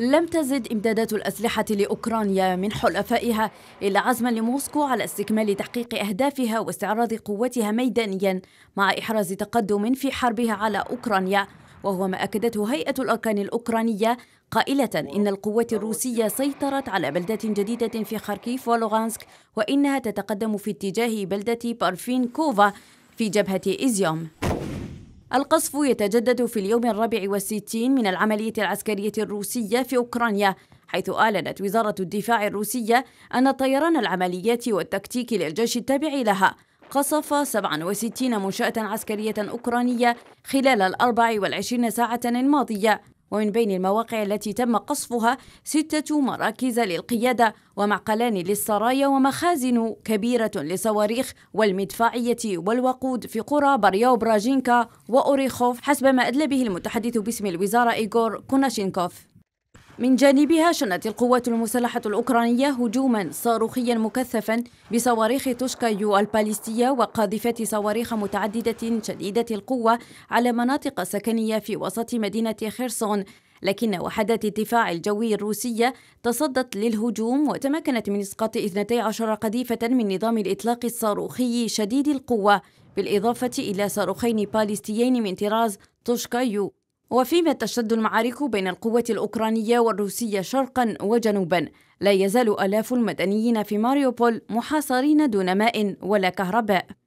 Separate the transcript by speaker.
Speaker 1: لم تزد إمدادات الأسلحة لأوكرانيا من حلفائها إلا عزما لموسكو على استكمال تحقيق أهدافها واستعراض قوتها ميدانيا مع إحراز تقدم في حربها على أوكرانيا وهو ما أكدته هيئة الأركان الأوكرانية قائلة إن القوات الروسية سيطرت على بلدات جديدة في خاركيف ولوغانسك وإنها تتقدم في اتجاه بلدة كوفا في جبهة إيزيوم القصف يتجدد في اليوم الرابع والستين من العملية العسكرية الروسية في أوكرانيا حيث أعلنت وزارة الدفاع الروسية أن طيران العمليات والتكتيك للجيش التابع لها قصف 67 منشأة عسكرية أوكرانية خلال الأربع والعشرين ساعة الماضية ومن بين المواقع التي تم قصفها ستة مراكز للقيادة ومعقلان للسرايا ومخازن كبيرة للصواريخ والمدفعية والوقود في قرى بريا براجينكا وأوريخوف حسب ما أدلى به المتحدث باسم الوزارة إيغور كوناشينكوف من جانبها شنت القوات المسلحة الأوكرانية هجوما صاروخيا مكثفا بصواريخ توشكايو الباليستية وقاذفات صواريخ متعددة شديدة القوة على مناطق سكنية في وسط مدينة خيرسون لكن وحدات الدفاع الجوي الروسية تصدت للهجوم وتمكنت من إسقاط 12 قذيفة من نظام الإطلاق الصاروخي شديد القوة بالإضافة إلى صاروخين باليستيين من طراز توشكايو وفيما تشتد المعارك بين القوة الأوكرانية والروسية شرقا وجنوبا لا يزال آلاف المدنيين في ماريوبول محاصرين دون ماء ولا كهرباء